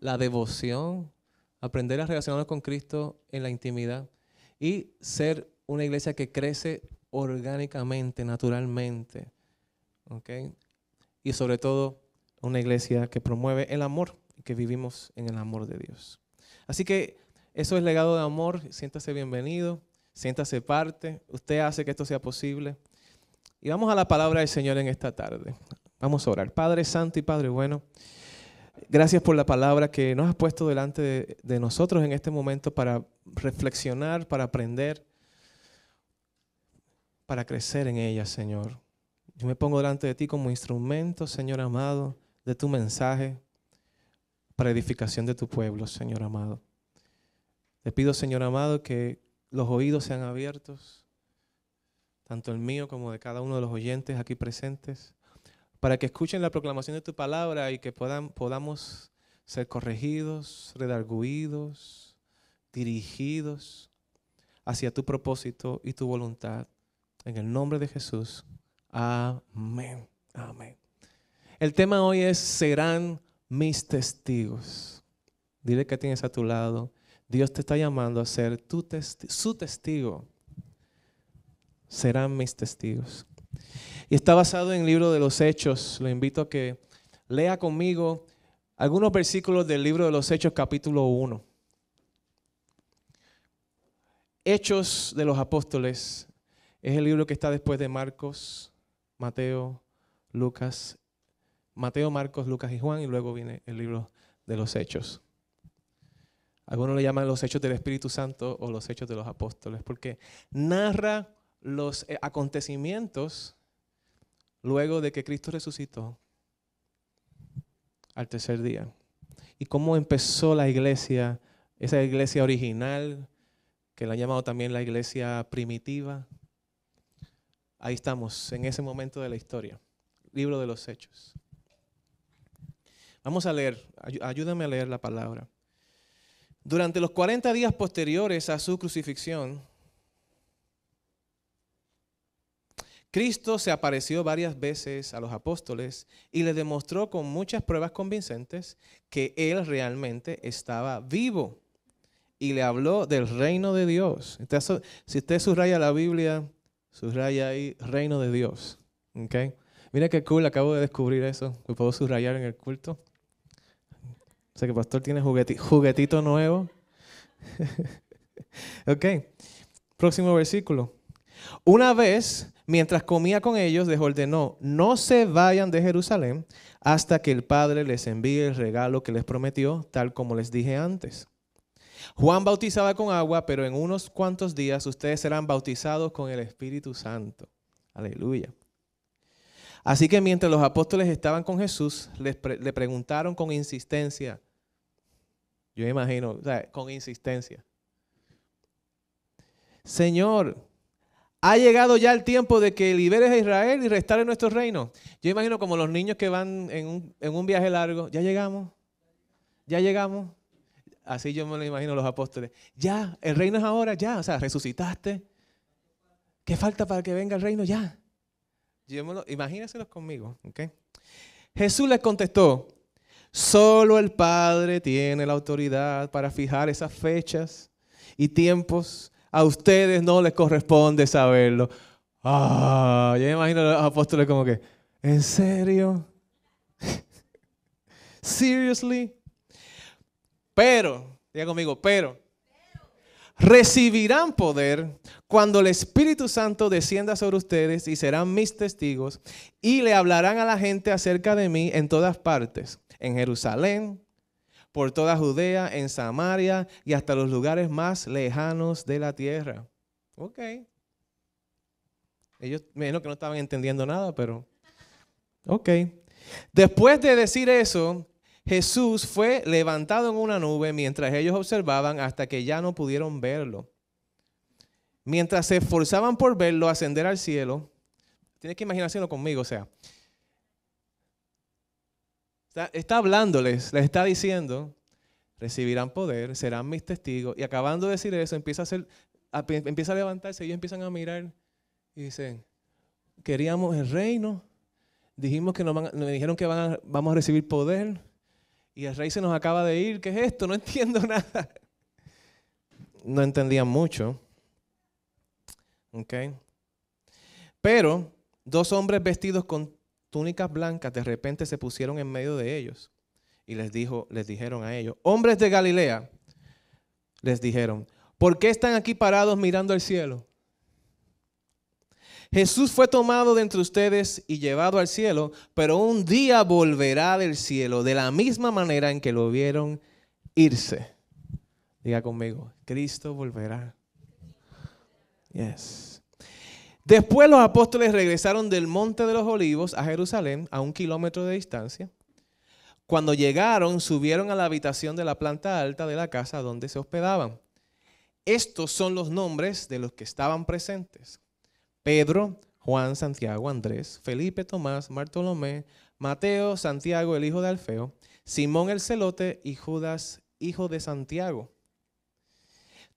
la devoción, aprender a relacionarnos con Cristo en la intimidad y ser una iglesia que crece orgánicamente, naturalmente. Y sobre todo, una iglesia que promueve el amor y que vivimos en el amor de Dios. Así que eso es legado de amor. Siéntase bienvenido, siéntase parte. Usted hace que esto sea posible. Y vamos a la palabra del Señor en esta tarde. Vamos a orar. Padre Santo y Padre Bueno. Gracias por la palabra que nos has puesto delante de, nosotros en este momento para reflexionar, para aprender, para crecer en ella, Señor. Yo me pongo delante de ti como instrumento, Señor amado, de tu mensaje para edificación de tu pueblo, Señor amado. Te pido, Señor amado, que los oídos sean abiertos, tanto el mío como de cada uno de los oyentes aquí presentes para que escuchen la proclamación de tu palabra y que podamos ser corregidos, redarguidos, dirigidos hacia tu propósito y tu voluntad. En el nombre de Jesús. Amén. Amén. El tema hoy es, serán mis testigos. Dile que tienes a tu lado. Dios te está llamando a ser tu su testigo. Serán mis testigos. Y está basado en el libro de los Hechos. Lo invito a que lea conmigo algunos versículos del libro de los Hechos capítulo 1. Hechos de los Apóstoles es el libro que está después de Marcos, Mateo, Lucas, Mateo, Marcos, Lucas y Juan, y luego viene el libro de los Hechos. Algunos le llaman los Hechos del Espíritu Santo o los Hechos de los Apóstoles, porque narra los eh, acontecimientos luego de que Cristo resucitó al tercer día. Y cómo empezó la iglesia, esa iglesia original, que la han llamado también la iglesia primitiva. Ahí estamos, en ese momento de la historia, libro de los hechos. Vamos a leer, ayúdame a leer la palabra. Durante los 40 días posteriores a su crucifixión, Cristo se apareció varias veces a los apóstoles y les demostró con muchas pruebas convincentes que Él realmente estaba vivo y le habló del reino de Dios. Entonces, si usted subraya la Biblia, subraya ahí reino de Dios. ¿Okay? Mira qué cool, acabo de descubrir eso. puedo subrayar en el culto. O sea que el pastor tiene juguetito nuevo. ok, próximo versículo. Una vez, mientras comía con ellos, les ordenó, no se vayan de Jerusalén hasta que el Padre les envíe el regalo que les prometió, tal como les dije antes. Juan bautizaba con agua, pero en unos cuantos días ustedes serán bautizados con el Espíritu Santo. Aleluya. Así que mientras los apóstoles estaban con Jesús, le preguntaron con insistencia, yo imagino, con insistencia, Señor, ha llegado ya el tiempo de que liberes a Israel y restares nuestro reino. Yo imagino como los niños que van en un, viaje largo, ya llegamos, ya llegamos. Así yo me lo imagino los apóstoles. Ya, el reino es ahora, ya. O sea, resucitaste. ¿Qué falta para que venga el reino? Ya. conmigo. ¿ok? Jesús les contestó, solo el Padre tiene la autoridad para fijar esas fechas y tiempos a ustedes no les corresponde saberlo. Ah, yo me imagino a los apóstoles como que, ¿en serio? ¿Seriously? Pero, diga conmigo, pero recibirán poder cuando el Espíritu Santo descienda sobre ustedes y serán mis testigos y le hablarán a la gente acerca de mí en todas partes, en Jerusalén, por toda Judea, en Samaria y hasta los lugares más lejanos de la tierra. Ok. Ellos, menos que no estaban entendiendo nada, pero... Ok. Después de decir eso, Jesús fue levantado en una nube mientras ellos observaban hasta que ya no pudieron verlo. Mientras se esforzaban por verlo ascender al cielo, tienes que imaginárselo conmigo, o sea, Está, hablándoles, les está diciendo, recibirán poder, serán mis testigos. Y acabando de decir eso, empieza a, empieza a levantarse y ellos empiezan a mirar y dicen, queríamos el reino, dijimos que nos me dijeron que vamos a recibir poder y el rey se nos acaba de ir, ¿qué es esto? No entiendo nada. No entendían mucho. Okay. Pero dos hombres vestidos con túnicas blancas de repente se pusieron en medio de ellos y les, dijo, les dijeron a ellos, hombres de Galilea, les dijeron, ¿por qué están aquí parados mirando al cielo? Jesús fue tomado de entre ustedes y llevado al cielo, pero un día volverá del cielo de la misma manera en que lo vieron irse. Diga conmigo, Cristo volverá. Yes. Después los apóstoles regresaron del Monte de los Olivos a Jerusalén, a un kilómetro de distancia. Cuando llegaron, subieron a la habitación de la planta alta de la casa donde se hospedaban. Estos son los nombres de los que estaban presentes. Pedro, Juan, Santiago, Andrés, Felipe, Tomás, Bartolomé, Mateo, Santiago, el hijo de Alfeo, Simón el celote y Judas, hijo de Santiago.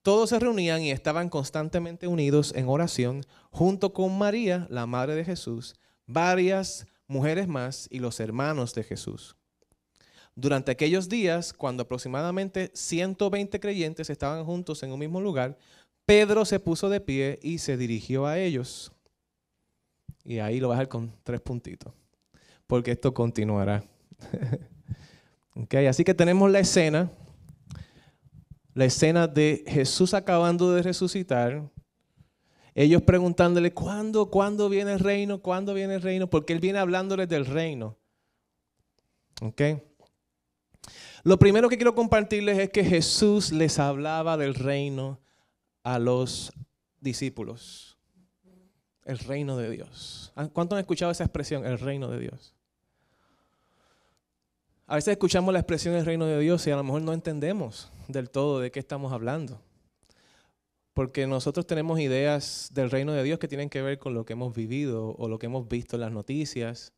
Todos se reunían y estaban constantemente unidos en oración junto con María, la madre de Jesús, varias mujeres más y los hermanos de Jesús. Durante aquellos días, cuando aproximadamente 120 creyentes estaban juntos en un mismo lugar, Pedro se puso de pie y se dirigió a ellos. Y ahí lo voy a dejar con tres puntitos, porque esto continuará. okay, así que tenemos la escena la escena de Jesús acabando de resucitar, ellos preguntándole, ¿cuándo, cuándo viene el reino? ¿Cuándo viene el reino? Porque Él viene hablándoles del reino. Lo primero que quiero compartirles es que Jesús les hablaba del reino a los discípulos. El reino de Dios. ¿cuántos han escuchado esa expresión? El reino de Dios. A veces escuchamos la expresión del reino de Dios y a lo mejor no entendemos del todo de qué estamos hablando. Porque nosotros tenemos ideas del reino de Dios que tienen que ver con lo que hemos vivido o lo que hemos visto en las noticias.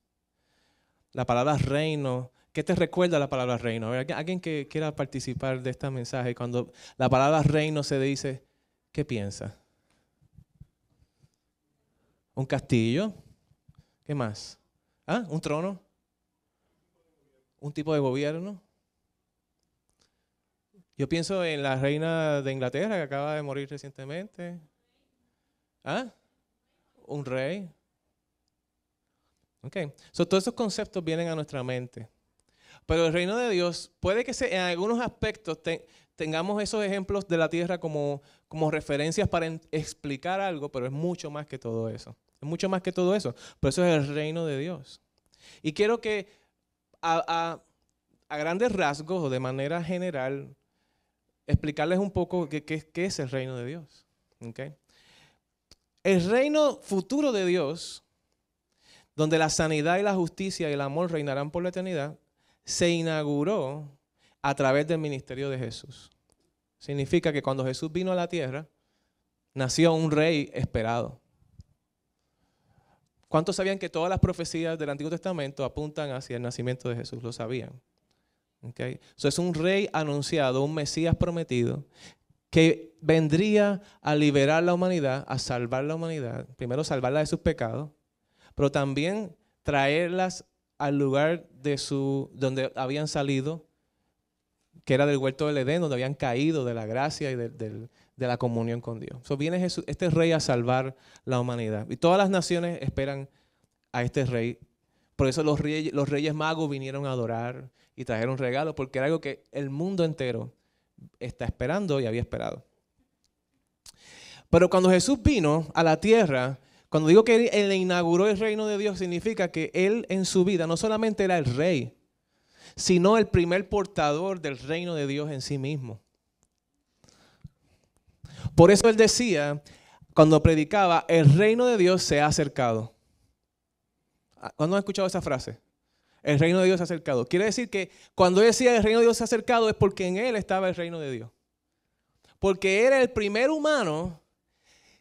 La palabra reino, ¿qué te recuerda la palabra reino? A alguien que quiera participar de este mensaje, cuando la palabra reino se dice, ¿qué piensa? ¿Un castillo? ¿Qué más? ¿Ah? ¿Un trono? un tipo de gobierno. Yo pienso en la reina de Inglaterra que acaba de morir recientemente. ¿Ah? Un rey. Ok. So, todos esos conceptos vienen a nuestra mente. Pero el reino de Dios puede que en algunos aspectos tengamos esos ejemplos de la tierra como, como referencias para explicar algo, pero es mucho más que todo eso. Es mucho más que todo eso. Pero eso es el reino de Dios. Y quiero que a, grandes rasgos o de manera general, explicarles un poco qué, es el reino de Dios. El reino futuro de Dios, donde la sanidad y la justicia y el amor reinarán por la eternidad, se inauguró a través del ministerio de Jesús. Significa que cuando Jesús vino a la tierra, nació un rey esperado. ¿Cuántos sabían que todas las profecías del Antiguo Testamento apuntan hacia el nacimiento de Jesús? Lo sabían. ¿Okay? es un rey anunciado, un Mesías prometido, que vendría a liberar la humanidad, a salvar la humanidad, primero salvarla de sus pecados, pero también traerlas al lugar de su, donde habían salido, que era del huerto del Edén, donde habían caído de la gracia y del, de la comunión con Dios. So, viene Jesús, este rey a salvar la humanidad. Y todas las naciones esperan a este rey. Por eso los reyes, los reyes magos vinieron a adorar y trajeron regalos, porque era algo que el mundo entero está esperando y había esperado. Pero cuando Jesús vino a la tierra, cuando digo que él, inauguró el reino de Dios, significa que él en su vida no solamente era el rey, sino el primer portador del reino de Dios en sí mismo. Por eso él decía, cuando predicaba, el reino de Dios se ha acercado. Ah, ¿Cuándo han escuchado esa frase? El reino de Dios se ha acercado. Quiere decir que cuando él decía el reino de Dios se ha acercado es porque en él estaba el reino de Dios. Porque era el primer humano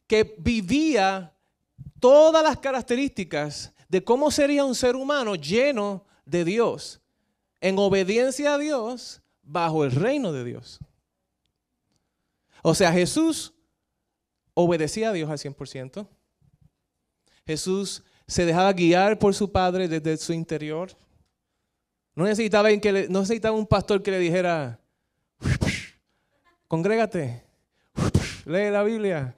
que vivía todas las características de cómo sería un ser humano lleno de Dios, en obediencia a Dios, bajo el reino de Dios. O sea, Jesús obedecía a Dios al 100%. Jesús se dejaba guiar por su Padre desde su interior. No necesitaba, que necesitaba un pastor que le dijera, congrégate, lee la Biblia,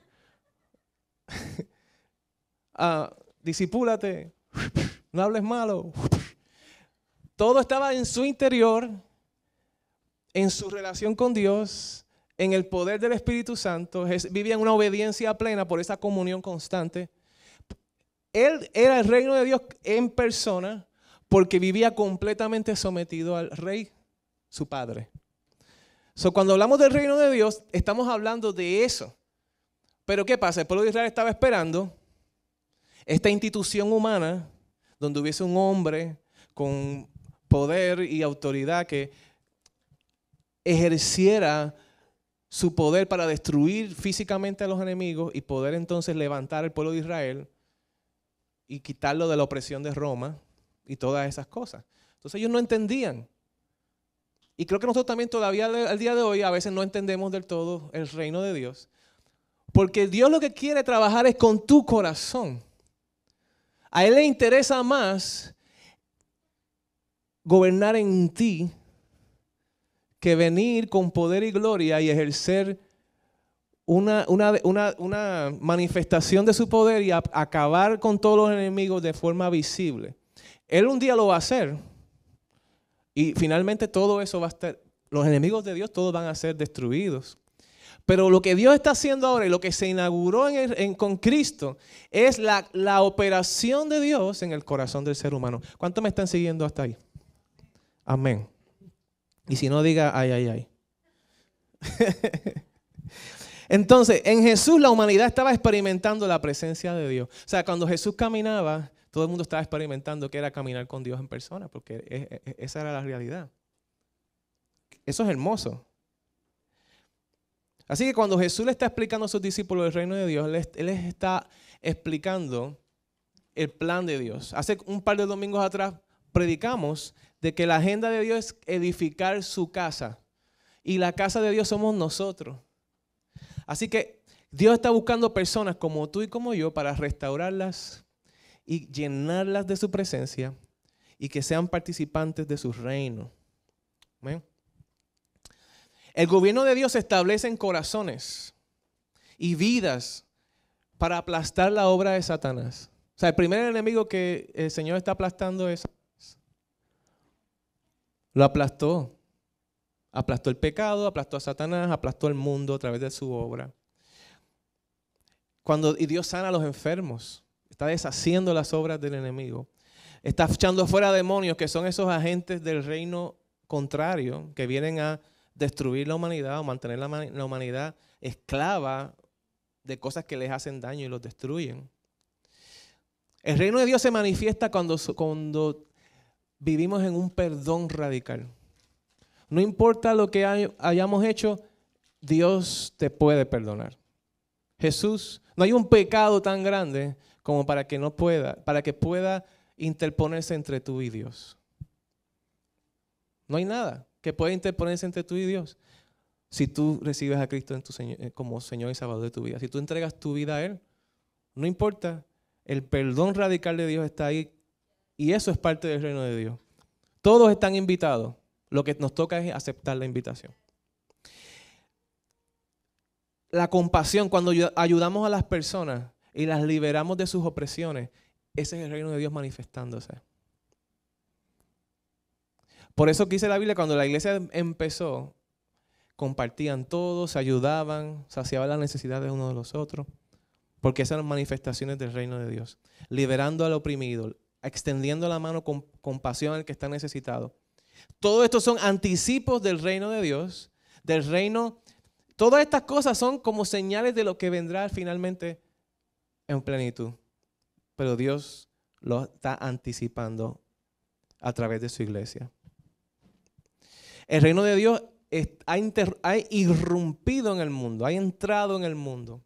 ah, no hables malo. Todo estaba en su interior, en su relación con Dios, en el poder del Espíritu Santo, vivía en una obediencia plena por esa comunión constante. Él era el reino de Dios en persona porque vivía completamente sometido al rey, su padre. So, cuando hablamos del reino de Dios, estamos hablando de eso. Pero ¿qué pasa? El pueblo de Israel estaba esperando esta institución humana donde hubiese un hombre con poder y autoridad que ejerciera su poder para destruir físicamente a los enemigos y poder entonces levantar al pueblo de Israel y quitarlo de la opresión de Roma y todas esas cosas. Entonces ellos no entendían. Y creo que nosotros también todavía al día de hoy a veces no entendemos del todo el reino de Dios. Porque Dios lo que quiere trabajar es con tu corazón. A Él le interesa más gobernar en ti que venir con poder y gloria y ejercer una, manifestación de su poder y acabar con todos los enemigos de forma visible. Él un día lo va a hacer. Y finalmente todo eso va a estar, los enemigos de Dios todos van a ser destruidos. Pero lo que Dios está haciendo ahora y lo que se inauguró con Cristo es la, la, operación de Dios en el corazón del ser humano. ¿Cuántos me están siguiendo hasta ahí? Amén. Y si no, diga, ay, ay, ay. Entonces, en Jesús la humanidad estaba experimentando la presencia de Dios. O sea, cuando Jesús caminaba, todo el mundo estaba experimentando que era caminar con Dios en persona, porque e, e, e, esa era la realidad. Eso es hermoso. Así que cuando Jesús le está explicando a sus discípulos el reino de Dios, Él les está explicando el plan de Dios. Hace un par de domingos atrás predicamos de que la agenda de Dios es edificar su casa. Y la casa de Dios somos nosotros. Así que Dios está buscando personas como tú y como yo para restaurarlas y llenarlas de su presencia y que sean participantes de su reino. El gobierno de Dios establece en corazones y vidas para aplastar la obra de Satanás. O sea, el primer enemigo que el Señor está aplastando es lo aplastó. Aplastó el pecado, aplastó a Satanás, aplastó el mundo a través de su obra. Cuando y Dios sana a los enfermos, está deshaciendo las obras del enemigo. Está echando fuera demonios que son esos agentes del reino contrario que vienen a destruir la humanidad o mantener la, humanidad esclava de cosas que les hacen daño y los destruyen. El reino de Dios se manifiesta cuando, cuando vivimos en un perdón radical. No importa lo que hayamos hecho, Dios te puede perdonar. Jesús, no hay un pecado tan grande como para que no pueda, para que pueda interponerse entre tú y Dios. No hay nada que pueda interponerse entre tú y Dios. Si tú recibes a Cristo eh, como Señor y Salvador de tu vida, si tú entregas tu vida a Él, no importa, el perdón radical de Dios está ahí y eso es parte del reino de Dios. Todos están invitados. Lo que nos toca es aceptar la invitación. La compasión, cuando ayudamos a las personas y las liberamos de sus opresiones, ese es el reino de Dios manifestándose. Por eso quise la Biblia, cuando la iglesia empezó, compartían todos, se ayudaban, saciaban las necesidades uno de los otros, porque esas eran manifestaciones del reino de Dios, liberando al oprimido, extendiendo la mano con compasión al que está necesitado. Todo esto son anticipos del reino de Dios, del reino. Todas estas cosas son como señales de lo que vendrá finalmente en plenitud. Pero Dios lo está anticipando a través de su iglesia. El reino de Dios ha, ha irrumpido en el mundo, ha entrado en el mundo,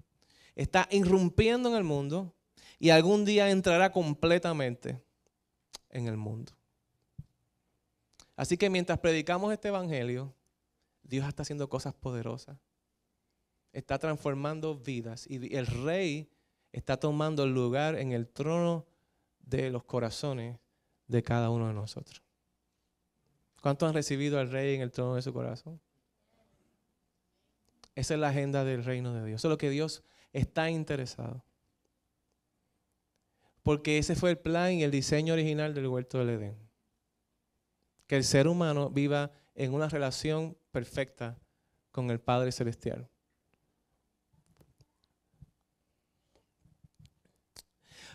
está irrumpiendo en el mundo y algún día entrará completamente en el mundo. Así que mientras predicamos este Evangelio, Dios está haciendo cosas poderosas. Está transformando vidas y el rey está tomando el lugar en el trono de los corazones de cada uno de nosotros. ¿Cuántos han recibido al rey en el trono de su corazón? Esa es la agenda del reino de Dios. solo es lo que Dios está interesado. Porque ese fue el plan y el diseño original del huerto del Edén. Que el ser humano viva en una relación perfecta con el Padre Celestial.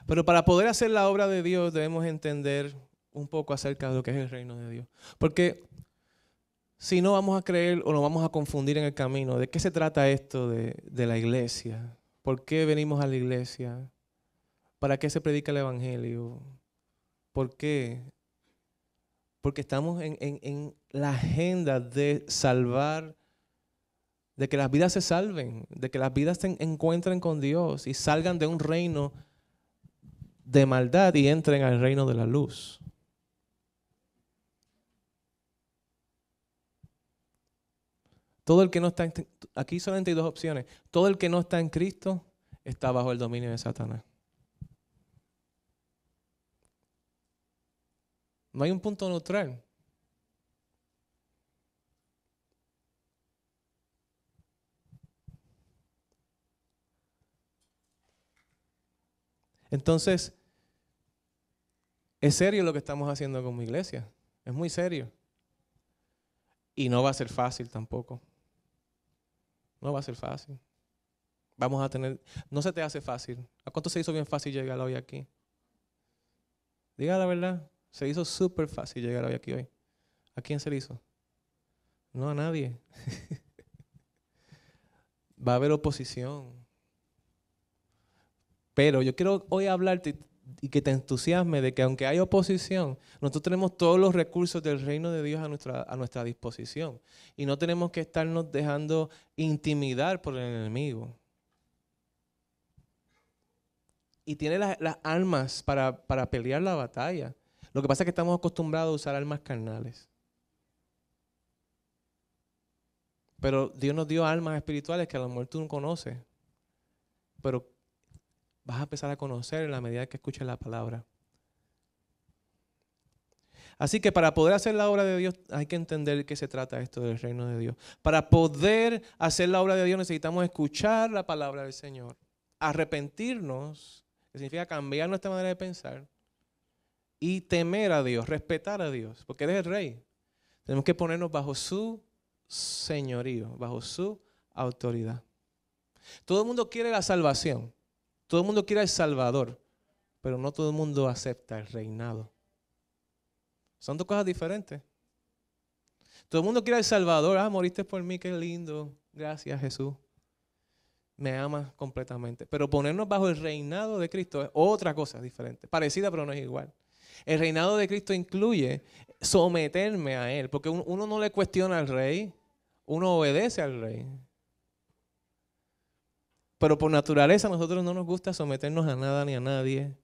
Pero para poder hacer la obra de Dios debemos entender un poco acerca de lo que es el reino de Dios. Porque si no vamos a creer o nos vamos a confundir en el camino, ¿de qué se trata esto de, de la iglesia? ¿Por qué venimos a la iglesia? ¿Para qué se predica el Evangelio? ¿Por qué? Porque estamos en, la agenda de salvar, de que las vidas se salven, de que las vidas se encuentren con Dios y salgan de un reino de maldad y entren al reino de la luz. Todo el que no está aquí solamente hay dos opciones. Todo el que no está en Cristo está bajo el dominio de Satanás. No hay un punto neutral. Entonces, es serio lo que estamos haciendo como iglesia. Es muy serio. Y no va a ser fácil tampoco. No va a ser fácil. Vamos a tener... No se te hace fácil. ¿A cuánto se hizo bien fácil llegar hoy aquí? Diga la verdad. Se hizo súper fácil llegar hoy aquí hoy. ¿A quién se le hizo? No a nadie. Va a haber oposición. Pero yo quiero hoy hablarte y que te entusiasme de que aunque hay oposición, nosotros tenemos todos los recursos del reino de Dios a nuestra, a nuestra disposición. Y no tenemos que estarnos dejando intimidar por el enemigo. Y tiene las, las armas para, para pelear la batalla. Lo que pasa es que estamos acostumbrados a usar almas carnales. Pero Dios nos dio almas espirituales que a lo mejor tú no conoces. Pero vas a empezar a conocer en la medida que escuches la palabra. Así que para poder hacer la obra de Dios hay que entender que se trata esto del reino de Dios. Para poder hacer la obra de Dios necesitamos escuchar la palabra del Señor, arrepentirnos, que significa cambiar nuestra manera de pensar, y temer a Dios, respetar a Dios, porque Él es el rey. Tenemos que ponernos bajo su señorío, bajo su autoridad. Todo el mundo quiere la salvación, todo el mundo quiere el Salvador, pero no todo el mundo acepta el reinado. Son dos cosas diferentes. Todo el mundo quiere el Salvador, ah, moriste por mí, qué lindo, gracias Jesús. Me ama completamente. Pero ponernos bajo el reinado de Cristo es otra cosa diferente, parecida pero no es igual. El reinado de Cristo incluye someterme a Él, porque uno no le cuestiona al rey, uno obedece al rey. Pero por naturaleza a nosotros no nos gusta someternos a nada ni a nadie.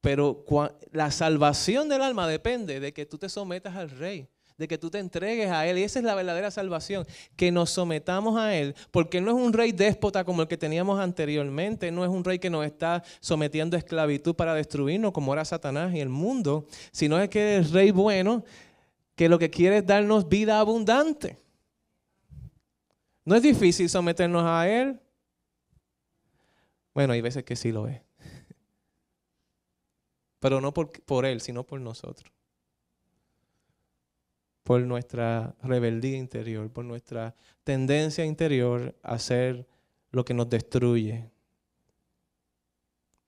Pero la salvación del alma depende de que tú te sometas al rey de que tú te entregues a Él. Y esa es la verdadera salvación, que nos sometamos a Él, porque Él no es un rey déspota como el que teníamos anteriormente, no es un rey que nos está sometiendo a esclavitud para destruirnos como era Satanás y el mundo, sino es que es rey bueno que lo que quiere es darnos vida abundante. No es difícil someternos a Él. Bueno, hay veces que sí lo es. Pero no por Él, sino por nosotros por nuestra rebeldía interior, por nuestra tendencia interior a hacer lo que nos destruye.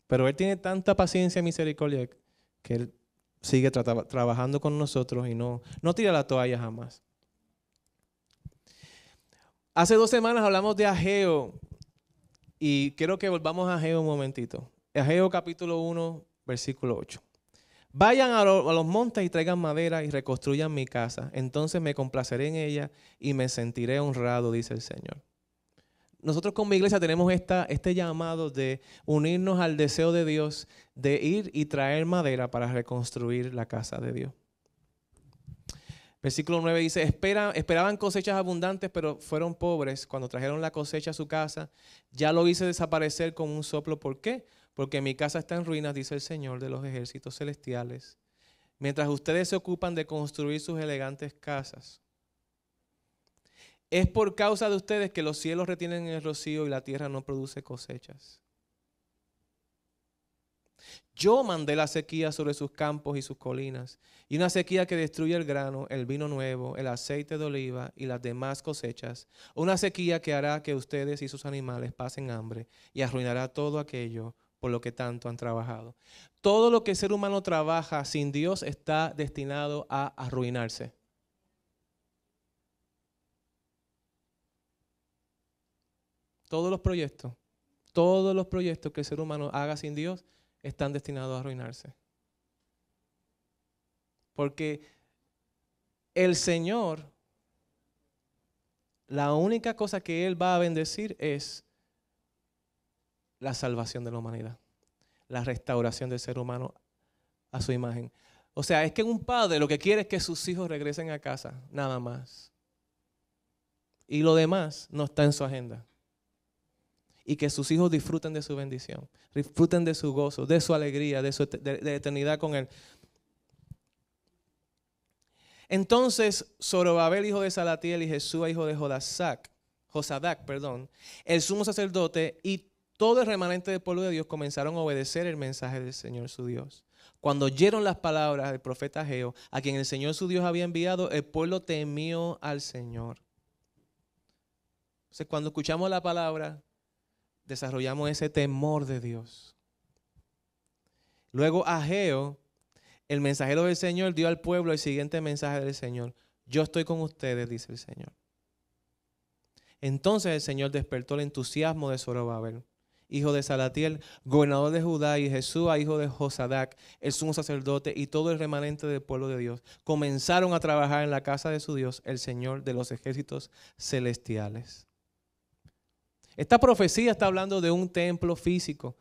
Pero Él tiene tanta paciencia y misericordia que Él sigue trabajando con nosotros y no, no tira la toalla jamás. Hace dos semanas hablamos de Ageo y quiero que volvamos a Ageo un momentito. Ageo capítulo 1, versículo 8. Vayan a, los montes y traigan madera y reconstruyan mi casa. Entonces me complaceré en ella y me sentiré honrado, dice el Señor. Nosotros con mi iglesia tenemos esta, este llamado de unirnos al deseo de Dios de ir y traer madera para reconstruir la casa de Dios. Versículo 9 dice, esperaban cosechas abundantes, pero fueron pobres. Cuando trajeron la cosecha a su casa, ya lo hice desaparecer con un soplo. ¿Por qué? porque mi casa está en ruinas, dice el Señor de los ejércitos celestiales, mientras ustedes se ocupan de construir sus elegantes casas. Es por causa de ustedes que los cielos retienen el rocío y la tierra no produce cosechas. Yo mandé la sequía sobre sus campos y sus colinas, y una sequía que destruye el grano, el vino nuevo, el aceite de oliva y las demás cosechas, una sequía que hará que ustedes y sus animales pasen hambre y arruinará todo aquello por lo que tanto han trabajado. Todo lo que el ser humano trabaja sin Dios está destinado a arruinarse. Todos los proyectos, todos los proyectos que el ser humano haga sin Dios están destinados a arruinarse. Porque el Señor, la única cosa que Él va a bendecir es la salvación de la humanidad, la restauración del ser humano a su imagen. O sea, es que un padre lo que quiere es que sus hijos regresen a casa, nada más. Y lo demás no está en su agenda. Y que sus hijos disfruten de su bendición, disfruten de su gozo, de su alegría, de su eternidad con Él. Entonces, Zorobabel, hijo de Salatiel, y Jesús, hijo de Josadac, perdón, el sumo sacerdote y todo el remanente del pueblo de Dios comenzaron a obedecer el mensaje del Señor su Dios. Cuando oyeron las palabras del profeta Geo, a quien el Señor su Dios había enviado, el pueblo temió al Señor. Entonces, cuando escuchamos la palabra, desarrollamos ese temor de Dios. Luego, a el mensajero del Señor dio al pueblo el siguiente mensaje del Señor. Yo estoy con ustedes, dice el Señor. Entonces el Señor despertó el entusiasmo de Zorobabel hijo de Salatiel, gobernador de Judá, y Jesús, hijo de Josadac, el sumo sacerdote, y todo el remanente del pueblo de Dios, comenzaron a trabajar en la casa de su Dios, el Señor de los ejércitos celestiales. Esta profecía está hablando de un templo físico,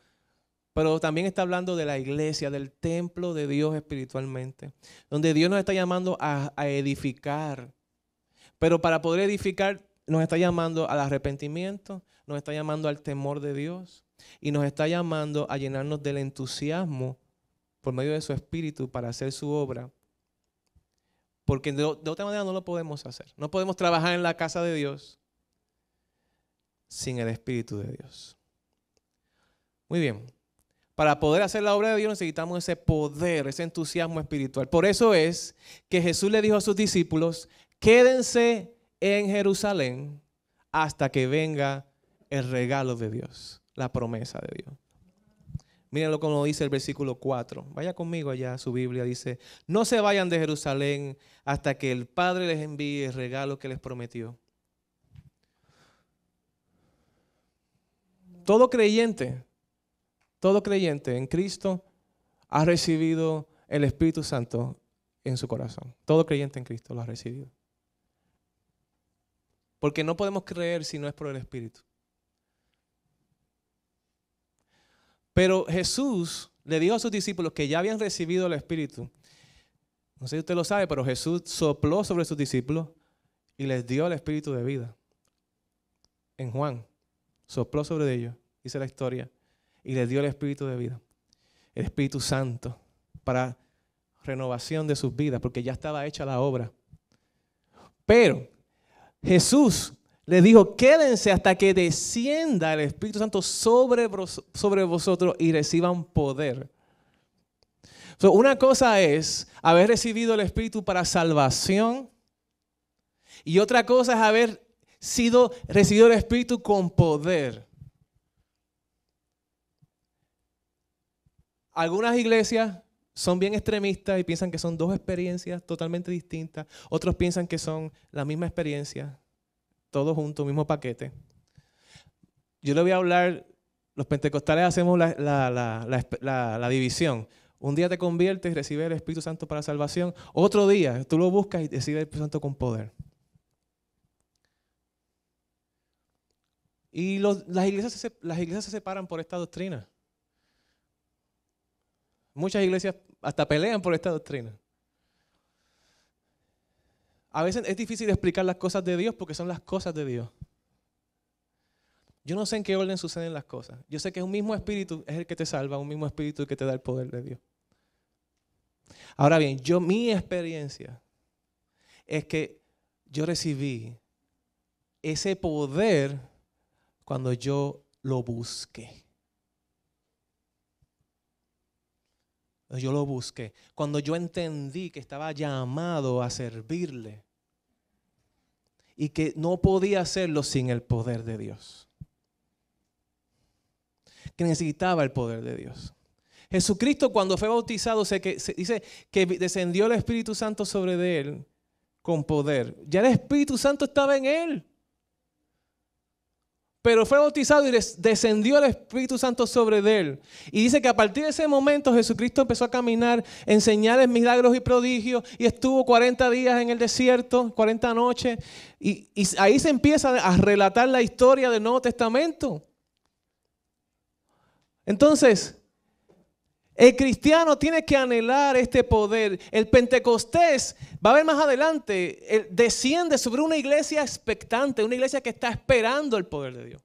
pero también está hablando de la iglesia, del templo de Dios espiritualmente, donde Dios nos está llamando a edificar. Pero para poder edificar nos está llamando al arrepentimiento, nos está llamando al temor de Dios y nos está llamando a llenarnos del entusiasmo por medio de su espíritu para hacer su obra. Porque de, otra manera no lo podemos hacer. No podemos trabajar en la casa de Dios sin el espíritu de Dios. Muy bien. Para poder hacer la obra de Dios necesitamos ese poder, ese entusiasmo espiritual. Por eso es que Jesús le dijo a sus discípulos, quédense en Jerusalén hasta que venga el regalo de Dios, la promesa de Dios. Mírenlo como dice el versículo 4. Vaya conmigo allá a su Biblia. Dice, no se vayan de Jerusalén hasta que el Padre les envíe el regalo que les prometió. Todo creyente, todo creyente en Cristo ha recibido el Espíritu Santo en su corazón. Todo creyente en Cristo lo ha recibido. Porque no podemos creer si no es por el Espíritu. Pero Jesús le dijo a sus discípulos que ya habían recibido el Espíritu. No sé si usted lo sabe, pero Jesús sopló sobre sus discípulos y les dio el Espíritu de vida. En Juan, sopló sobre ellos, dice la historia, y les dio el Espíritu de vida, el Espíritu Santo, para renovación de sus vidas, porque ya estaba hecha la obra. Pero Jesús les dijo, quédense hasta que descienda el Espíritu Santo sobre, sobre vosotros y reciban poder. una cosa es haber recibido el Espíritu para salvación y otra cosa es haber sido recibido el Espíritu con poder. Algunas iglesias son bien extremistas y piensan que son dos experiencias totalmente distintas. Otros piensan que son la misma experiencia todos juntos, mismo paquete. Yo le voy a hablar, los pentecostales hacemos la, división. Un día te conviertes y recibes el Espíritu Santo para salvación. Otro día tú lo buscas y recibes el Espíritu Santo con poder. Y las, iglesias las iglesias se separan por esta doctrina. Muchas iglesias hasta pelean por esta doctrina. A veces es difícil explicar las cosas de Dios porque son las cosas de Dios. Yo no sé en qué orden suceden las cosas. Yo sé que un mismo espíritu es el que te salva, un mismo espíritu el que te da el poder de Dios. Ahora bien, yo mi experiencia es que yo recibí ese poder cuando yo lo busqué. Yo lo busqué. Cuando yo entendí que estaba llamado a servirle y que no podía hacerlo sin el poder de Dios. Que necesitaba el poder de Dios. Jesucristo cuando fue bautizado se, se dice que descendió el Espíritu Santo sobre de él con poder. Ya el Espíritu Santo estaba en él pero fue bautizado y descendió el Espíritu Santo sobre él. Y dice que a partir de ese momento Jesucristo empezó a caminar en señales, milagros y prodigios y estuvo 40 días en el desierto, 40 noches. y ahí se empieza a relatar la historia del Nuevo Testamento. Entonces, el cristiano tiene que anhelar este poder. El Pentecostés, va a ver más adelante, desciende sobre una iglesia expectante, una iglesia que está esperando el poder de Dios.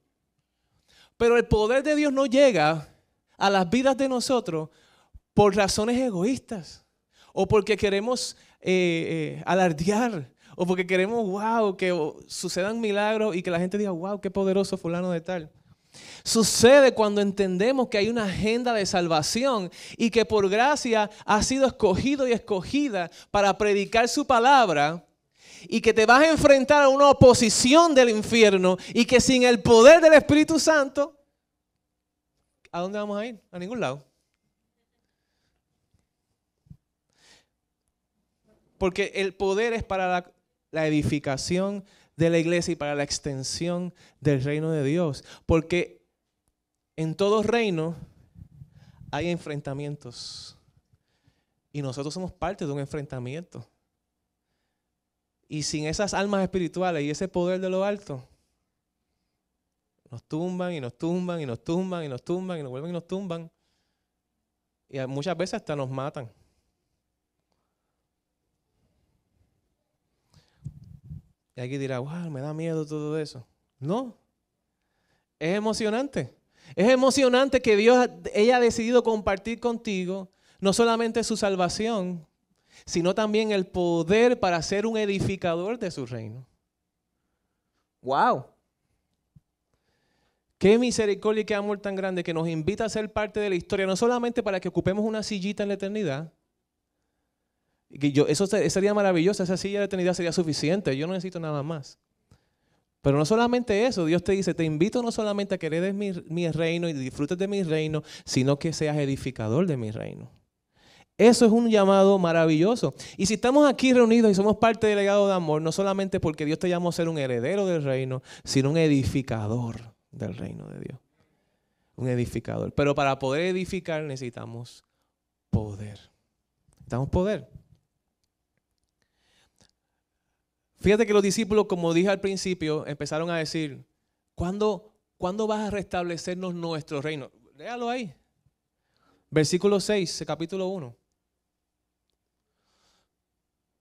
Pero el poder de Dios no llega a las vidas de nosotros por razones egoístas o porque queremos eh, eh, alardear o porque queremos, wow, que sucedan milagros y que la gente diga, wow, qué poderoso fulano de tal. Sucede cuando entendemos que hay una agenda de salvación y que por gracia ha sido escogido y escogida para predicar su palabra y que te vas a enfrentar a una oposición del infierno y que sin el poder del Espíritu Santo, ¿a dónde vamos a ir? A ningún lado. Porque el poder es para la, la edificación de la iglesia y para la extensión del reino de Dios. Porque en todo reino hay enfrentamientos. Y nosotros somos parte de un enfrentamiento. Y sin esas almas espirituales y ese poder de lo alto, nos tumban y nos tumban y nos tumban y nos tumban y nos vuelven y nos tumban. Y muchas veces hasta nos matan. Y alguien dirá, wow, me da miedo todo eso. No, es emocionante. Es emocionante que Dios haya ha decidido compartir contigo no solamente su salvación, sino también el poder para ser un edificador de su reino. ¡Wow! Qué misericordia y qué amor tan grande que nos invita a ser parte de la historia, no solamente para que ocupemos una sillita en la eternidad, yo, eso sería maravilloso, esa silla de eternidad sería suficiente, yo no necesito nada más. Pero no solamente eso, Dios te dice, te invito no solamente a que heredes mi, mi reino y disfrutes de mi reino, sino que seas edificador de mi reino. Eso es un llamado maravilloso. Y si estamos aquí reunidos y somos parte del legado de amor, no solamente porque Dios te llamó a ser un heredero del reino, sino un edificador del reino de Dios. Un edificador. Pero para poder edificar necesitamos poder. Necesitamos poder. Fíjate que los discípulos, como dije al principio, empezaron a decir, ¿cuándo, ¿cuándo vas a restablecernos nuestro reino? Léalo ahí. Versículo 6, capítulo 1.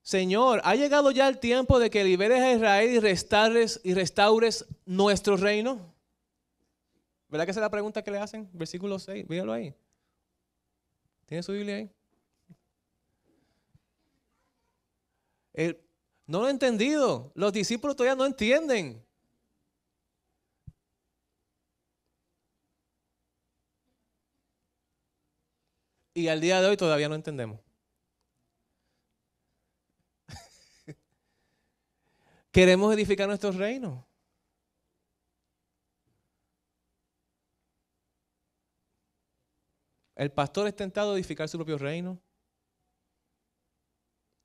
Señor, ¿ha llegado ya el tiempo de que liberes a Israel y restaures, y nuestro reino? ¿Verdad que esa es la pregunta que le hacen? Versículo 6, Míralo ahí. ¿Tiene su Biblia ahí? El, no lo he entendido. Los discípulos todavía no entienden. Y al día de hoy todavía no entendemos. Queremos edificar nuestros reinos. El pastor es tentado a edificar su propio reino.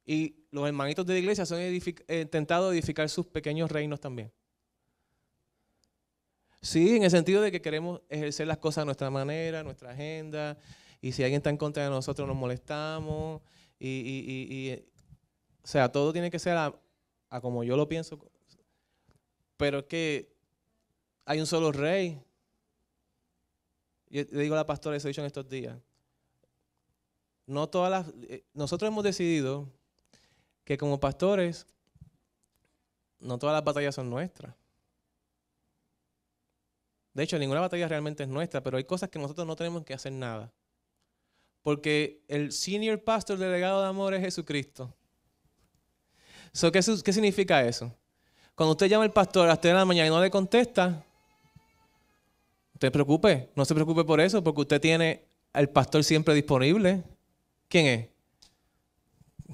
Y los hermanitos de la iglesia son intentado eh, edificar sus pequeños reinos también. Sí, en el sentido de que queremos ejercer las cosas a nuestra manera, nuestra agenda, y si alguien está en contra de nosotros nos molestamos, y, eh, o sea, todo tiene que ser a, como yo lo pienso, pero es que hay un solo rey. Yo le digo a la pastora, eso he dicho en estos días. No todas las, eh, nosotros hemos decidido que como pastores, no todas las batallas son nuestras. De hecho, ninguna batalla realmente es nuestra, pero hay cosas que nosotros no tenemos que hacer nada. Porque el senior pastor delegado de amor es Jesucristo. ¿qué, ¿Qué significa eso? Cuando usted llama al pastor a las 3 de la mañana y no le contesta, usted preocupe, no se preocupe por eso, porque usted tiene al pastor siempre disponible. ¿Quién es?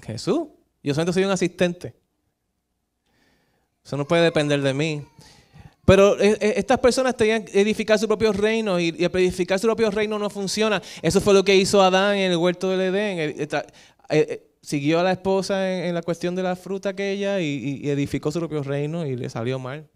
Jesús. Yo solamente soy un asistente. Eso no puede depender de mí. Pero eh, eh, estas personas tenían que edificar su propio reino y, edificar su propio reino no funciona. Eso fue lo que hizo Adán en el huerto del Edén. Eh, siguió a la esposa en, la cuestión de la fruta aquella y edificó su propio reino y le salió mal.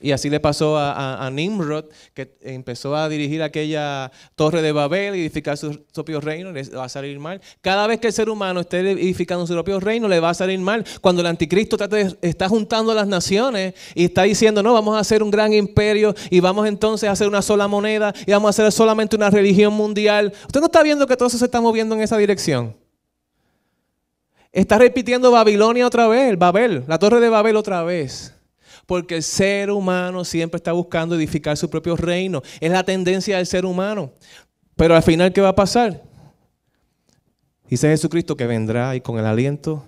Y así le pasó a, Nimrod, que empezó a dirigir aquella torre de Babel, edificar su, propio reino, le va a salir mal. Cada vez que el ser humano esté edificando su propio reino, le va a salir mal. Cuando el anticristo está, está juntando las naciones y está diciendo, no, vamos a hacer un gran imperio y vamos entonces a hacer una sola moneda y vamos a hacer solamente una religión mundial. ¿Usted no está viendo que todo eso se está moviendo en esa dirección? Está repitiendo Babilonia otra vez, Babel, la torre de Babel otra vez porque el ser humano siempre está buscando edificar su propio reino. Es la tendencia del ser humano. Pero al final, ¿qué va a pasar? Dice Jesucristo que vendrá y con el aliento,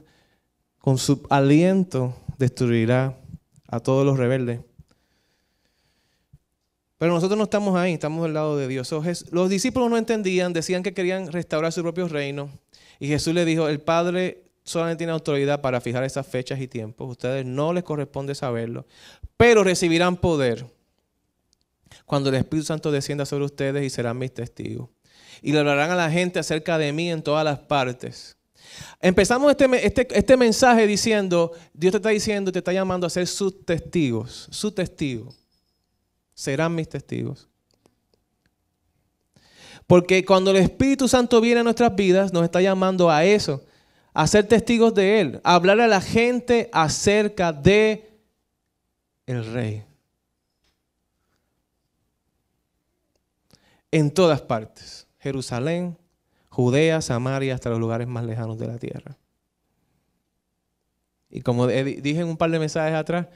con su aliento destruirá a todos los rebeldes. Pero nosotros no estamos ahí, estamos del lado de Dios. Los discípulos no entendían, decían que querían restaurar su propio reino. Y Jesús le dijo, el Padre solamente tiene autoridad para fijar esas fechas y tiempos. Ustedes no les corresponde saberlo, pero recibirán poder cuando el Espíritu Santo descienda sobre ustedes y serán mis testigos. Y le hablarán a la gente acerca de mí en todas las partes. Empezamos este, este, este mensaje diciendo, Dios te está diciendo, te está llamando a ser sus testigos, su testigo. Serán mis testigos. Porque cuando el Espíritu Santo viene a nuestras vidas, nos está llamando a eso Hacer testigos de Él, hablar a la gente acerca de el Rey. En todas partes, Jerusalén, Judea, Samaria, hasta los lugares más lejanos de la tierra. Y como dije en un par de mensajes atrás,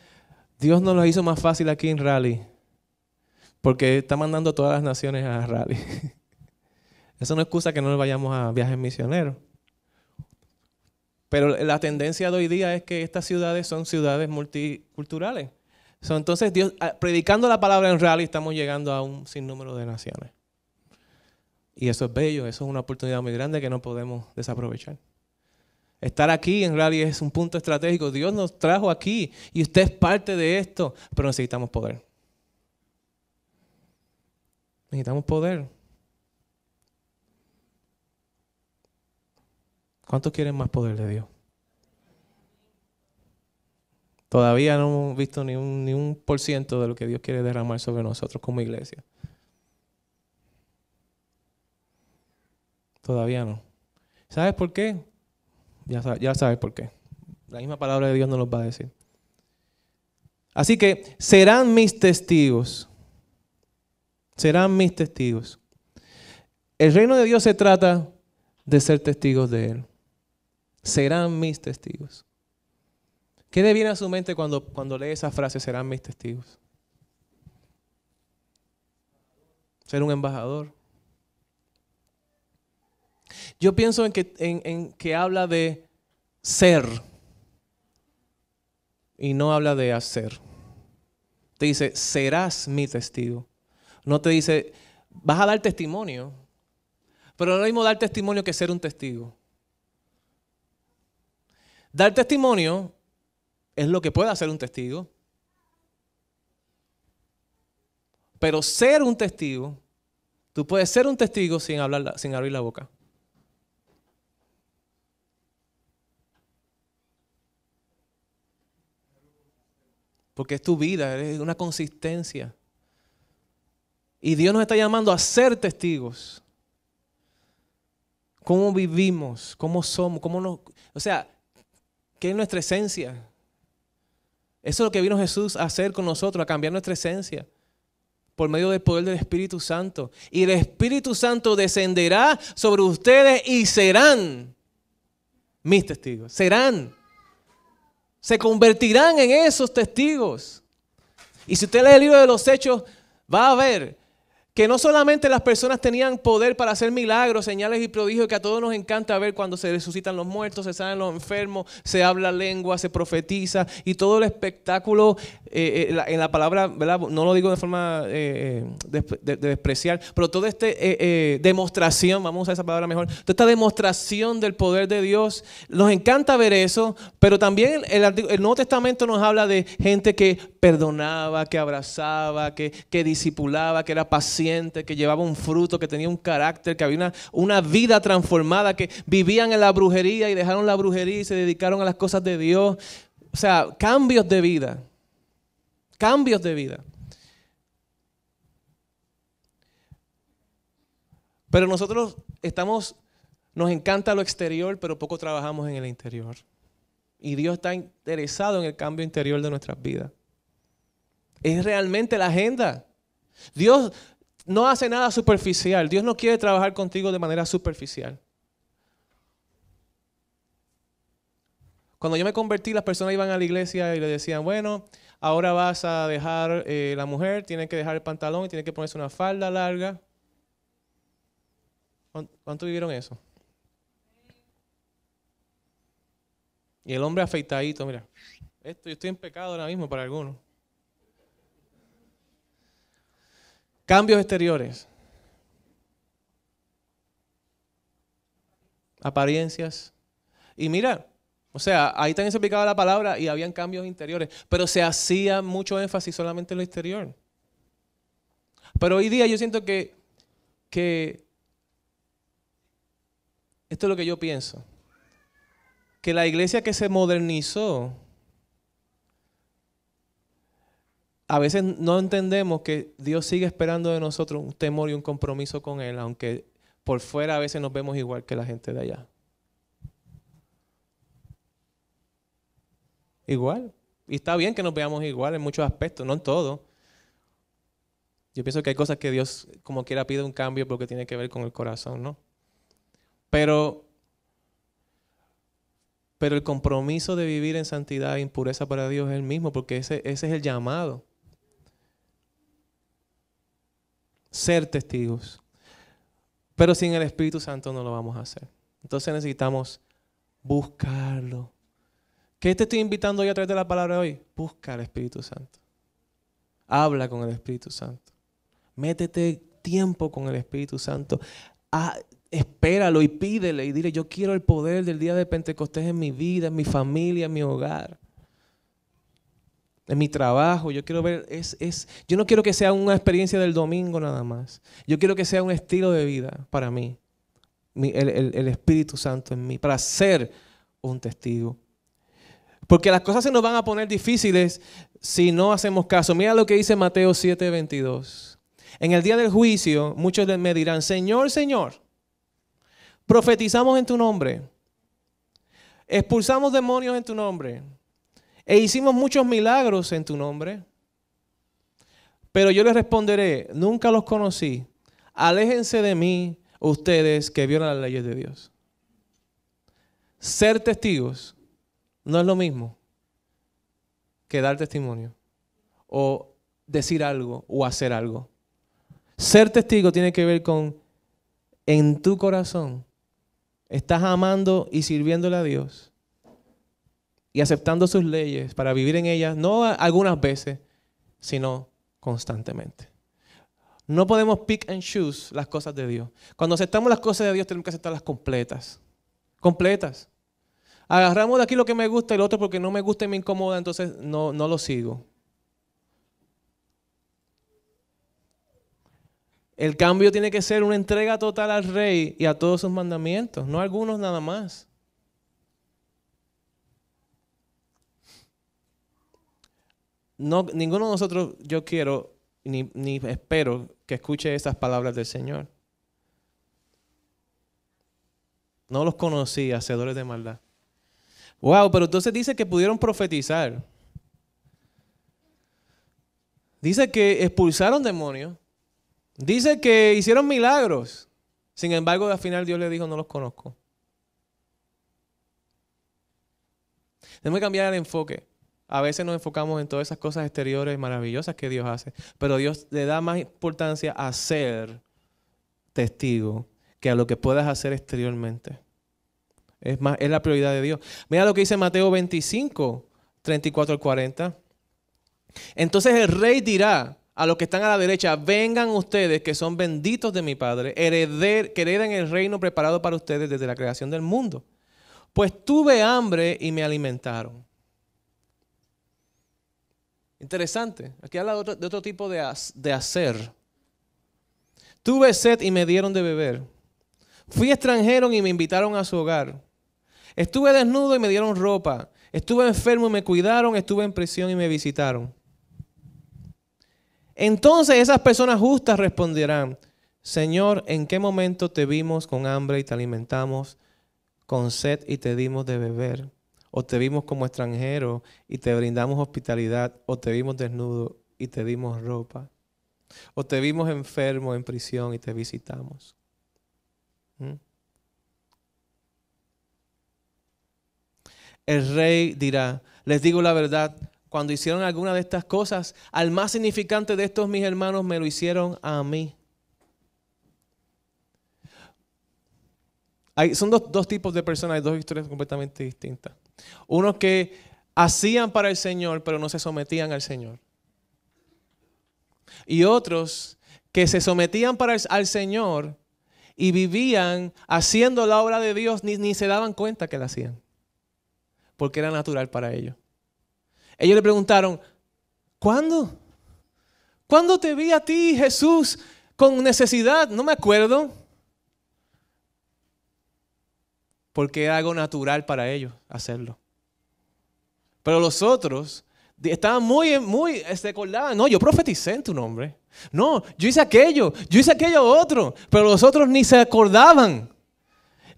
Dios nos lo hizo más fácil aquí en rally, porque está mandando a todas las naciones a rally. Eso no excusa que no vayamos a viajes misioneros. Pero la tendencia de hoy día es que estas ciudades son ciudades multiculturales. entonces, Dios, ah, predicando la palabra en rally, estamos llegando a un sinnúmero de naciones. Y eso es bello, eso es una oportunidad muy grande que no podemos desaprovechar. Estar aquí en rally es un punto estratégico. Dios nos trajo aquí y usted es parte de esto, pero necesitamos poder. Necesitamos poder. ¿Cuántos quieren más poder de Dios? Todavía no hemos visto ni un, por ciento de lo que Dios quiere derramar sobre nosotros como iglesia. Todavía no. ¿Sabes por qué? Ya, ya sabes por qué. La misma palabra de Dios no los va a decir. Así que serán mis testigos. Serán mis testigos. El reino de Dios se trata de ser testigos de Él serán mis testigos. ¿Qué le viene a su mente cuando, cuando lee esa frase, serán mis testigos? Ser un embajador. Yo pienso en que, en, que habla de ser y no habla de hacer. Te dice, serás mi testigo. No te dice, vas a dar testimonio. Pero no mismo dar testimonio que ser un testigo. Dar testimonio es lo que puede hacer un testigo. Pero ser un testigo, tú puedes ser un testigo sin, hablar, sin abrir la boca. Porque es tu vida, es una consistencia. Y Dios nos está llamando a ser testigos. ¿Cómo vivimos? ¿Cómo somos? ¿Cómo nos... O sea, que es nuestra esencia. Eso es lo que vino Jesús a hacer con nosotros, a cambiar nuestra esencia por medio del poder del Espíritu Santo. Y el Espíritu Santo descenderá sobre ustedes y serán mis testigos. Serán. Se convertirán en esos testigos. Y si usted lee el libro de los Hechos, va a ver que no solamente las personas tenían poder para hacer milagros, señales y prodigios que a todos nos encanta ver cuando se resucitan los muertos, se sanan los enfermos, se habla lengua, se profetiza y todo el espectáculo, eh, eh, en, la, palabra, no lo digo de forma eh, eh de, despreciar, pero toda esta demostración, vamos a usar esa palabra mejor, toda esta demostración del poder de Dios, nos encanta ver eso, pero también el, Nuevo Testamento nos habla de gente que perdonaba, que abrazaba, que, que disipulaba, que era paciente que llevaba un fruto, que tenía un carácter, que había una, una vida transformada, que vivían en la brujería y dejaron la brujería y se dedicaron a las cosas de Dios. O sea, cambios de vida. Cambios de vida. Pero nosotros estamos, nos encanta lo exterior, pero poco trabajamos en el interior. Y Dios está interesado en el cambio interior de nuestras vidas. Es realmente la agenda. Dios no hace nada superficial. Dios no quiere trabajar contigo de manera superficial. Cuando yo me convertí, las personas iban a la iglesia y le decían, bueno, ahora vas a dejar eh, la mujer, tiene que dejar el pantalón y tiene que ponerse una falda larga. ¿Cuánto vivieron eso? Y el hombre afeitadito, mira, esto yo estoy en pecado ahora mismo para algunos. Cambios exteriores. Apariencias. Y mira, o sea, ahí también se aplicaba la palabra y habían cambios interiores, pero se hacía mucho énfasis solamente en lo exterior. Pero hoy día yo siento que, que esto es lo que yo pienso, que la iglesia que se modernizó a veces no entendemos que Dios sigue esperando de nosotros un temor y un compromiso con Él, aunque por fuera a veces nos vemos igual que la gente de allá. Igual. Y está bien que nos veamos igual en muchos aspectos, no en todo. Yo pienso que hay cosas que Dios como quiera pide un cambio porque tiene que ver con el corazón, ¿no? Pero, pero el compromiso de vivir en santidad e impureza para Dios es el mismo, porque ese, ese es el llamado. ser testigos. Pero sin el Espíritu Santo no lo vamos a hacer. Entonces necesitamos buscarlo. ¿Qué te estoy invitando hoy a través de la palabra de hoy? Busca al Espíritu Santo. Habla con el Espíritu Santo. Métete tiempo con el Espíritu Santo. Ah, espéralo y pídele y dile, yo quiero el poder del día de Pentecostés en mi vida, en mi familia, en mi hogar en mi trabajo. Yo quiero ver, es, es, yo no quiero que sea una experiencia del domingo nada más. Yo quiero que sea un estilo de vida para mí, el, Espíritu Santo en mí, para ser un testigo. Porque las cosas se nos van a poner difíciles si no hacemos caso. Mira lo que dice Mateo 7, En el día del juicio, muchos me dirán, Señor, Señor, profetizamos en tu nombre, expulsamos demonios en tu nombre e hicimos muchos milagros en tu nombre. Pero yo les responderé, nunca los conocí. Aléjense de mí ustedes que violan las leyes de Dios. Ser testigos no es lo mismo que dar testimonio o decir algo o hacer algo. Ser testigo tiene que ver con en tu corazón estás amando y sirviéndole a Dios y aceptando sus leyes para vivir en ellas, no algunas veces, sino constantemente. No podemos pick and choose las cosas de Dios. Cuando aceptamos las cosas de Dios tenemos que aceptarlas completas. Completas. Agarramos de aquí lo que me gusta y lo otro porque no me gusta y me incomoda, entonces no, no lo sigo. El cambio tiene que ser una entrega total al rey y a todos sus mandamientos, no algunos nada más. ninguno de nosotros, yo quiero, ni, espero que escuche esas palabras del Señor. No los conocí, hacedores de maldad. Wow, pero entonces dice que pudieron profetizar. Dice que expulsaron demonios. Dice que hicieron milagros. Sin embargo, al final Dios le dijo, no los conozco. que cambiar el enfoque. A veces nos enfocamos en todas esas cosas exteriores maravillosas que Dios hace, pero Dios le da más importancia a ser testigo que a lo que puedas hacer exteriormente. Es, más, es la prioridad de Dios. Mira lo que dice Mateo 25, 34 al 40. Entonces el rey dirá a los que están a la derecha, vengan ustedes que son benditos de mi Padre, hereder, que hereden el reino preparado para ustedes desde la creación del mundo. Pues tuve hambre y me alimentaron. Interesante. Aquí habla de otro, tipo de, de hacer. Tuve sed y me dieron de beber. Fui extranjero y me invitaron a su hogar. Estuve desnudo y me dieron ropa. Estuve enfermo y me cuidaron. Estuve en prisión y me visitaron. Entonces esas personas justas responderán, Señor, ¿en qué momento te vimos con hambre y te alimentamos, con sed y te dimos de beber? o te vimos como extranjero y te brindamos hospitalidad, o te vimos desnudo y te dimos ropa, o te vimos enfermo en prisión y te visitamos. ¿Mm? El rey dirá, les digo la verdad, cuando hicieron alguna de estas cosas, al más significante de estos mis hermanos me lo hicieron a mí. Hay, son dos, dos, tipos de personas, hay dos historias completamente distintas. Unos que hacían para el Señor, pero no se sometían al Señor. Y otros que se sometían para al Señor y vivían haciendo la obra de Dios, ni, ni se daban cuenta que la hacían, porque era natural para ellos. Ellos le preguntaron, ¿cuándo? ¿Cuándo te vi a ti, Jesús, con necesidad? No me acuerdo. porque era algo natural para ellos hacerlo. Pero los otros estaban muy, muy, eh, se acordaban, no, yo profeticé en tu nombre. No, yo hice aquello, yo hice aquello otro, pero los otros ni se acordaban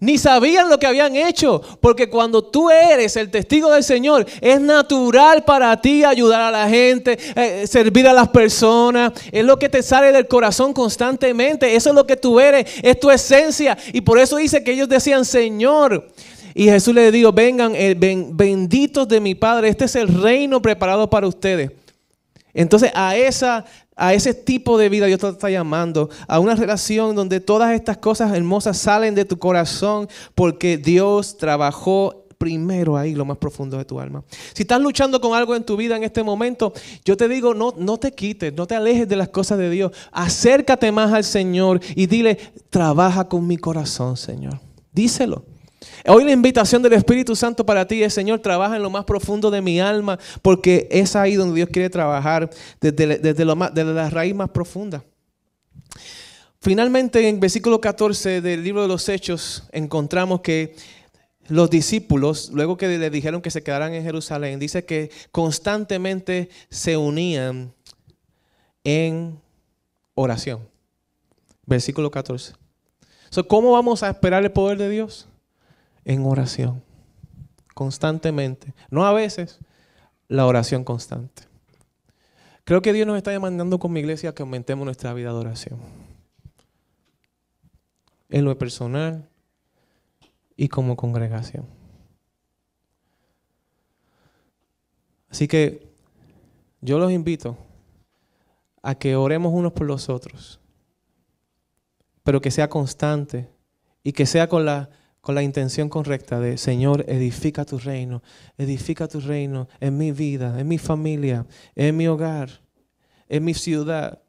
ni sabían lo que habían hecho, porque cuando tú eres el testigo del Señor, es natural para ti ayudar a la gente, eh, servir a las personas, es lo que te sale del corazón constantemente, eso es lo que tú eres, es tu esencia. Y por eso dice que ellos decían, Señor, y Jesús les dijo, vengan, eh, benditos de mi Padre, este es el reino preparado para ustedes. Entonces a esa a ese tipo de vida Dios te está llamando, a una relación donde todas estas cosas hermosas salen de tu corazón porque Dios trabajó primero ahí, lo más profundo de tu alma. Si estás luchando con algo en tu vida en este momento, yo te digo, no, no te quites, no te alejes de las cosas de Dios. Acércate más al Señor y dile, trabaja con mi corazón, Señor. Díselo. Hoy la invitación del Espíritu Santo para ti es, Señor, trabaja en lo más profundo de mi alma, porque es ahí donde Dios quiere trabajar desde, lo más, la raíz más profunda. Finalmente, en versículo 14 del libro de los Hechos, encontramos que los discípulos, luego que le dijeron que se quedaran en Jerusalén, dice que constantemente se unían en oración. Versículo 14. ¿Cómo vamos a esperar el poder de Dios? en oración, constantemente. No a veces, la oración constante. Creo que Dios nos está demandando con mi iglesia que aumentemos nuestra vida de oración. En lo personal y como congregación. Así que yo los invito a que oremos unos por los otros, pero que sea constante y que sea con la con la intención correcta de, Señor, edifica tu reino, edifica tu reino en mi vida, en mi familia, en mi hogar, en mi ciudad.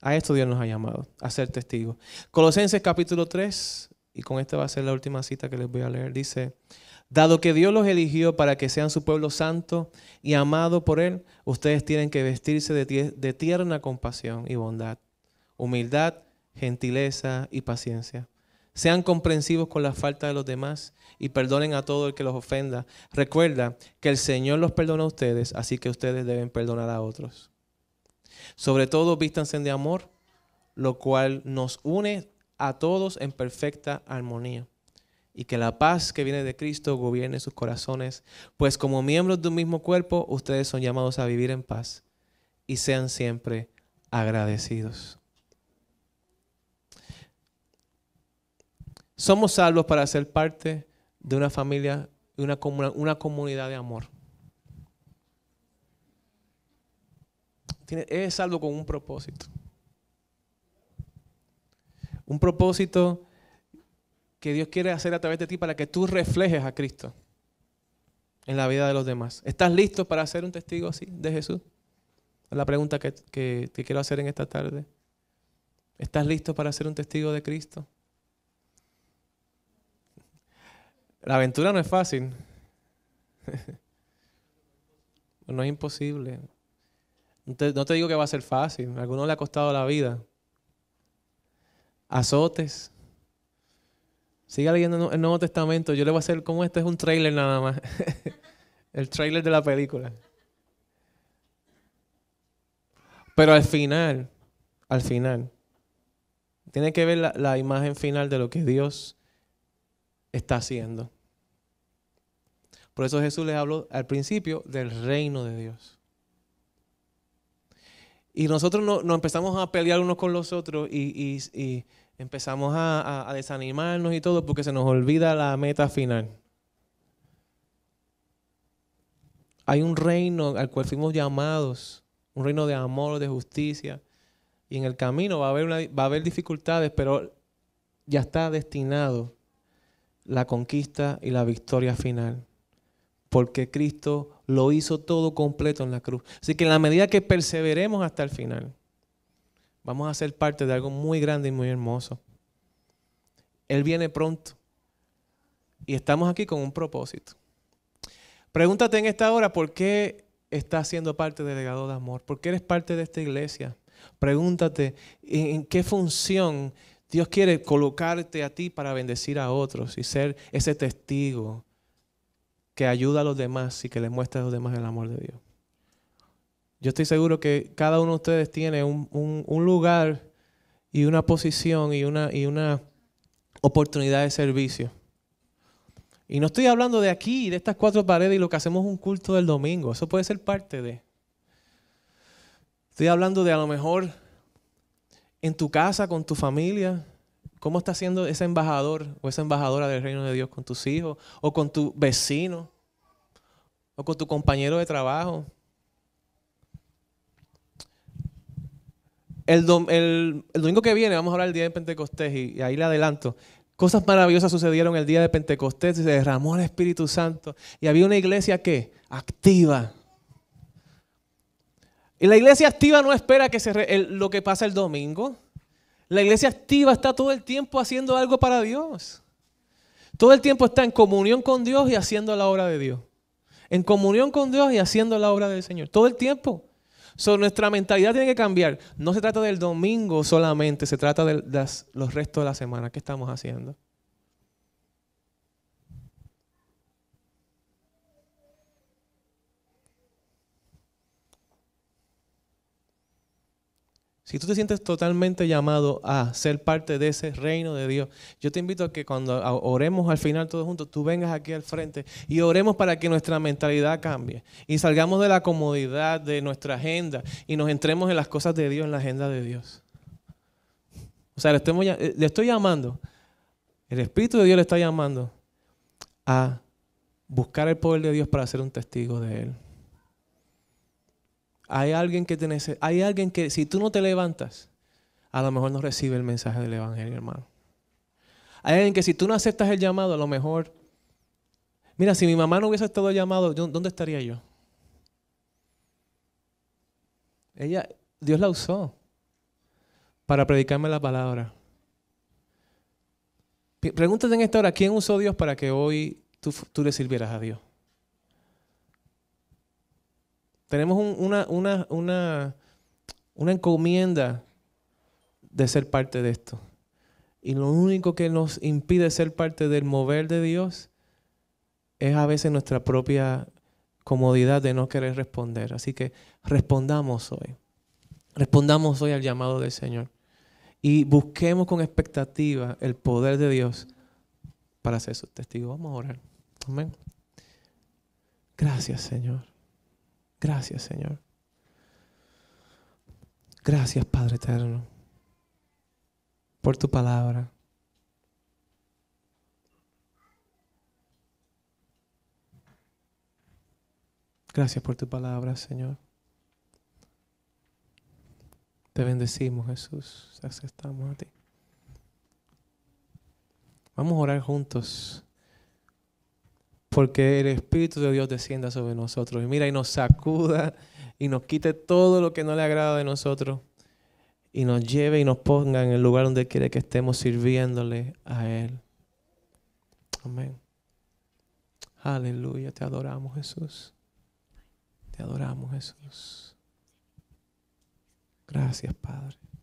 A esto Dios nos ha llamado, a ser testigos. Colosenses capítulo 3, y con esta va a ser la última cita que les voy a leer, dice, dado que Dios los eligió para que sean su pueblo santo y amado por Él, ustedes tienen que vestirse de, tierna compasión y bondad humildad, gentileza y paciencia. Sean comprensivos con la falta de los demás y perdonen a todo el que los ofenda. Recuerda que el Señor los perdona a ustedes, así que ustedes deben perdonar a otros. Sobre todo, vístanse de amor, lo cual nos une a todos en perfecta armonía. Y que la paz que viene de Cristo gobierne sus corazones, pues como miembros de un mismo cuerpo, ustedes son llamados a vivir en paz y sean siempre agradecidos. Somos salvos para ser parte de una familia, de una, una comunidad de amor. es salvo con un propósito. Un propósito que Dios quiere hacer a través de ti para que tú reflejes a Cristo en la vida de los demás. ¿Estás listo para ser un testigo así de Jesús? Es la pregunta que, te quiero hacer en esta tarde. ¿Estás listo para ser un testigo de Cristo? La aventura no es fácil. no es imposible. No te, digo que va a ser fácil. A algunos le ha costado la vida. Azotes. Siga leyendo el Nuevo Testamento. Yo le voy a hacer como este es un trailer nada más. el trailer de la película. Pero al final, al final, tiene que ver la imagen final de lo que Dios está haciendo. Por eso Jesús les habló al principio del reino de Dios. Y nosotros nos, empezamos a pelear unos con los otros y, empezamos a, desanimarnos y todo porque se nos olvida la meta final. Hay un reino al cual fuimos llamados, un reino de amor, de justicia. Y en el camino va a haber, va a haber dificultades, pero ya está destinado la conquista y la victoria final porque Cristo lo hizo todo completo en la cruz. Así que en la medida que perseveremos hasta el final, vamos a ser parte de algo muy grande y muy hermoso. Él viene pronto y estamos aquí con un propósito. Pregúntate en esta hora por qué estás siendo parte del legado de amor, por qué eres parte de esta iglesia. Pregúntate en qué función Dios quiere colocarte a ti para bendecir a otros y ser ese testigo que ayuda a los demás y que les muestra a los demás el amor de Dios. Yo estoy seguro que cada uno de ustedes tiene un, lugar y una posición y una, y una oportunidad de servicio. Y no estoy hablando de aquí, de estas cuatro paredes y lo que hacemos un culto del domingo. Eso puede ser parte de. Estoy hablando de a lo mejor en tu casa, con tu familia, ¿Cómo está siendo ese embajador o esa embajadora del reino de Dios con tus hijos o con tu vecino o con tu compañero de trabajo? El, domingo que viene vamos a hablar del día de Pentecostés y, ahí le adelanto. Cosas maravillosas sucedieron el día de Pentecostés, se derramó el Espíritu Santo y había una iglesia que activa. Y la iglesia activa no espera que se lo que pasa el domingo. La iglesia activa está todo el tiempo haciendo algo para Dios. Todo el tiempo está en comunión con Dios y haciendo la obra de Dios. En comunión con Dios y haciendo la obra del Señor. Todo el tiempo. nuestra mentalidad tiene que cambiar. No se trata del domingo solamente, se trata de los restos de la semana. que estamos haciendo? Si tú te sientes totalmente llamado a ser parte de ese reino de Dios, yo te invito a que cuando oremos al final todos juntos, tú vengas aquí al frente y oremos para que nuestra mentalidad cambie y salgamos de la comodidad de nuestra agenda y nos entremos en las cosas de Dios, en la agenda de Dios. O sea, le, estoy eh, llamando, el Espíritu de Dios le está llamando a buscar el poder de Dios para ser un testigo de Él. Hay alguien que hay alguien que si tú no te levantas, a lo mejor no recibe el mensaje del evangelio, hermano. Hay alguien que si tú no aceptas el llamado, a lo mejor Mira, si mi mamá no hubiese estado llamado, ¿dónde estaría yo? Ella, Dios la usó para predicarme la palabra. Pregúntate en esta hora, ¿quién usó Dios para que hoy tú, tú le sirvieras a Dios? Tenemos una, una, una encomienda de ser parte de esto. Y lo único que nos impide ser parte del mover de Dios es a veces nuestra propia comodidad de no querer responder. Así que respondamos hoy. Respondamos hoy al llamado del Señor. Y busquemos con expectativa el poder de Dios para ser su testigo. Vamos a orar. Amén. Gracias, Señor. Gracias, Señor. Gracias, Padre Eterno, por tu palabra. Gracias por tu palabra, Señor. Te bendecimos, Jesús. Aceptamos a ti. Vamos a orar juntos porque el Espíritu de Dios descienda sobre nosotros. Y mira, y nos sacuda y nos quite todo lo que no le agrada de nosotros y nos lleve y nos ponga en el lugar donde quiere que estemos sirviéndole a Él. Amén. Aleluya, te adoramos Jesús. Te adoramos Jesús. Gracias Padre.